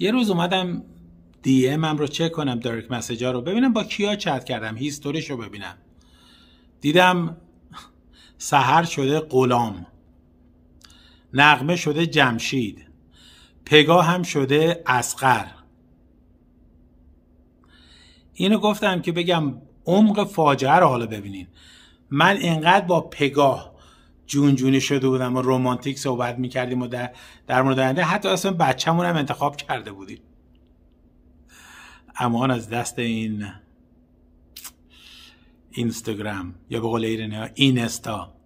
یه روز اومدم دی رو چک کنم دایرکت مسیجا رو ببینم با کیا چت کردم هیستوریش رو ببینم دیدم سحر شده غلام نغمه شده جمشید پگاه هم شده اسقر اینو گفتم که بگم عمق فاجعه رو حالا ببینین من انقدر با پگاه جون جونی شده بودم و رومانتیک صحبت میکردیم و در, در مورد آینده حتی اصلا بچه‌مون هم انتخاب کرده بودیم آن از دست این اینستاگرام یا به قول اینستا